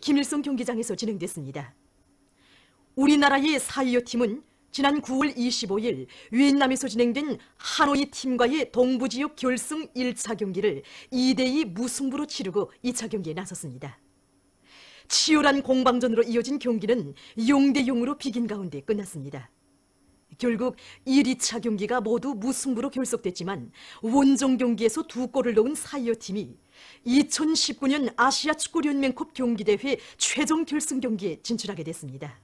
김일성 경기장에서 진행됐습니다. 우리나라의 사이오 팀은 지난 9월 25일 위엔남에서 진행된 하노이 팀과의 동부지역 결승 1차 경기를 2대2 무승부로 치르고 2차 경기에 나섰습니다. 치열한 공방전으로 이어진 경기는 0대0으로 비긴 가운데 끝났습니다. 결국 1위차 경기가 모두 무승부로 결속됐지만 원정 경기에서 두 골을 넣은 사이어 팀이 2019년 아시아 축구연맹컵 경기대회 최종 결승 경기에 진출하게 됐습니다.